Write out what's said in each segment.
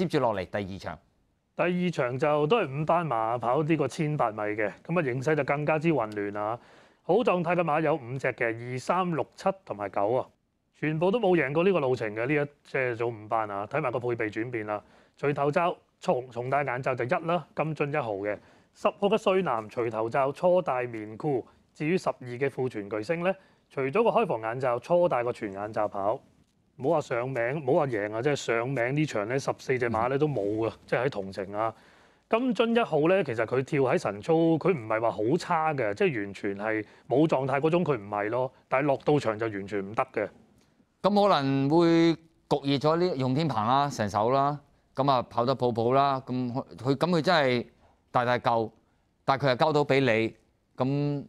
接住落嚟第二場，第二場就都係五班馬跑呢個千百米嘅，咁啊形勢就更加之混亂啊！好狀態嘅馬有五隻嘅，二三六七同埋九啊，全部都冇贏過呢個路程嘅呢一即係早五班啊！睇埋個配備轉變啦，除頭罩重重戴眼罩就一啦，金樽一號嘅十號嘅帥男除頭罩初戴棉箍，至於十二嘅富全巨星咧，除咗個開房眼罩初戴個全眼罩跑。唔好話上名，唔好話贏啊！即係上名呢場咧，十四隻馬咧都冇嘅，即係喺同城啊。金樽一號咧，其實佢跳喺神操，佢唔係話好差嘅，即係完全係冇狀態嗰種，佢唔係咯。但係落到場就完全唔得嘅。咁可能會焗熱咗呢？用天鵬啦，成手啦，咁啊跑得普普啦，咁佢咁佢真係大大舊，但係佢又交到俾你，咁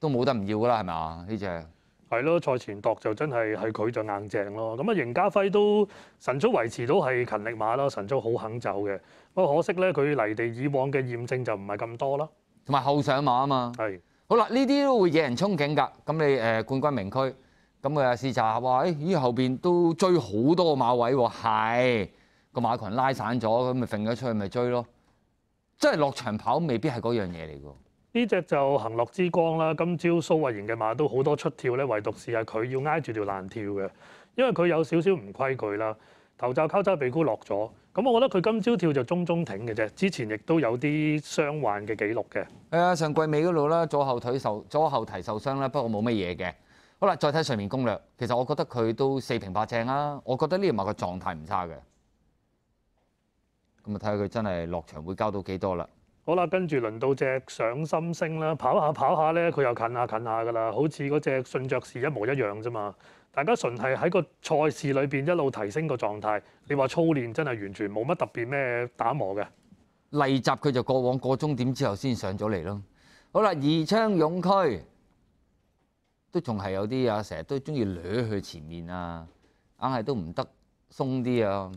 都冇得唔要㗎啦，係啊？呢只。係咯，賽前度就真係係佢就硬正咯。咁啊，邢家輝都神速維持到係勤力馬啦，神速好肯走嘅。不過可惜咧，佢嚟地以往嘅驗證就唔係咁多啦。同埋後上馬啊嘛。係。好啦，呢啲都會惹人憧憬㗎。咁你誒冠軍名區，咁啊試查哇，誒咦後邊都追好多馬位喎，係個馬群拉散咗，咁咪揈咗出去咪追咯。即係落場跑未必係嗰樣嘢嚟㗎。呢只就行樂之光啦，今朝蘇慧賢嘅馬都好多出跳咧，唯獨是係佢要挨住條難跳嘅，因為佢有少少唔規矩啦，頭罩敲州鼻箍落咗。咁我覺得佢今朝跳就中中挺嘅啫，之前亦都有啲傷患嘅記錄嘅。係啊，上季尾嗰度啦，左後腿受左後蹄受傷啦，不過冇乜嘢嘅。好啦，再睇上面攻略，其實我覺得佢都四平八正啦。我覺得呢樣馬嘅狀態唔差嘅。咁啊睇下佢真係落場會交到幾多啦。好啦，跟住輪到只上心星啦，跑下跑下咧，佢又近下近下噶啦，好似嗰只信爵士一模一樣啫嘛。大家純係喺個賽事裏邊一路提升個狀態。你話操練真係完全冇乜特別咩打磨嘅。例集佢就過往個鐘點之後先上咗嚟咯。好啦，宜昌勇區都仲係有啲啊，成日都中意掠去前面啊，硬係都唔得鬆啲啊，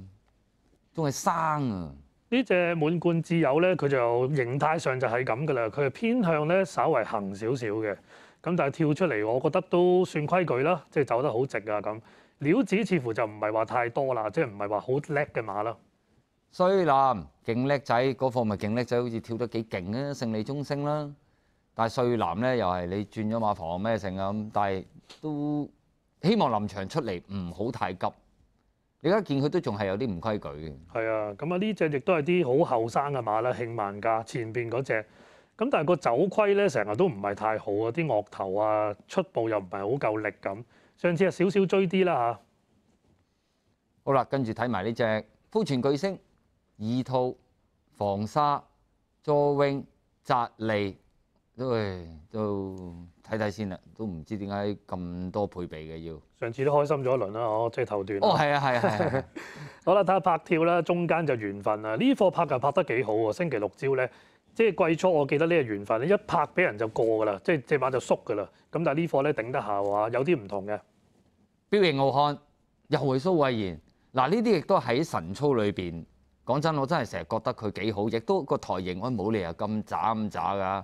仲係生啊。呢只滿貫自友咧，佢就形態上就係咁噶啦，佢係偏向咧稍為行少少嘅，咁但係跳出嚟，我覺得都算規矩啦，即係走得好直啊咁。料子似乎就唔係話太多啦，即係唔係話好叻嘅馬啦。穗藍勁叻仔嗰個咪勁叻仔，好似跳得幾勁啊！勝利中升啦，但係穗藍咧又係你轉咗馬房咩性啊咁，但係都希望臨場出嚟唔好太急。而家見佢都仲係有啲唔規矩嘅。係啊，咁啊呢只亦都係啲好後生嘅馬啦，慶萬價前邊嗰只。咁但係個走規咧，成日都唔係太好啊，啲額頭啊出步又唔係好夠力咁。上次係少少追啲啦嚇。好啦，跟住睇埋呢只富泉巨星，二套防沙助泳扎利。都系都睇睇先啦。都唔知點解咁多配備嘅要。上次都開心咗一輪啦，哦，即係頭段。哦，係啊，係啊，係啊。好啦，睇下拍跳啦，中間就緣分啦。呢貨拍就拍得幾好喎。星期六朝咧，即係季初，我記得呢個緣分，一拍俾人就過㗎啦，即係只刻就縮㗎啦。咁但係呢貨咧頂得下話，有啲唔同嘅。標形澳漢又回蘇慧然嗱，呢啲亦都喺神操裏邊。講真，我真係成日覺得佢幾好，亦都個台型我冇理由咁渣咁渣㗎。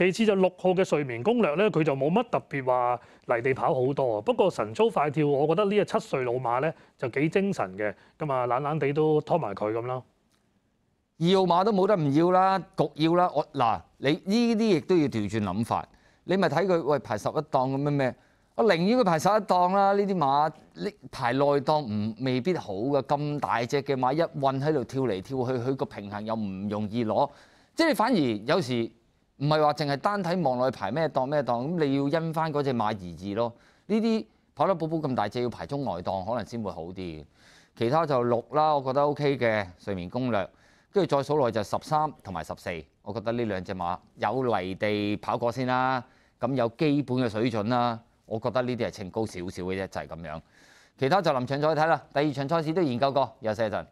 其次就六號嘅睡眠攻略咧，佢就冇乜特別話泥地跑好多。不過神操快跳，我覺得呢個七歲老馬咧就幾精神嘅。咁啊，懶懶地都拖埋佢咁咯。二號馬都冇得唔要啦，局要啦。我嗱，你呢啲亦都要調轉諗法。你咪睇佢喂排十一檔咁樣咩？我寧願佢排十一檔啦。呢啲馬呢排內檔唔未必好嘅。咁大隻嘅馬一運喺度跳嚟跳去，佢個平衡又唔容易攞。即係反而有時。唔係話淨係單睇望內排咩檔咩檔，咁你要因翻嗰只馬而治咯。呢啲跑得寶寶咁大隻，要排中外檔可能先會好啲。其他就六啦，我覺得 O K 嘅睡眠攻略，跟住再數落就十三同埋十四，我覺得呢兩隻馬有泥地跑過先啦，咁有基本嘅水準啦，我覺得呢啲係稱高少少嘅啫，就係咁樣。其他就臨場再睇啦。第二場賽事都研究過，休息陣。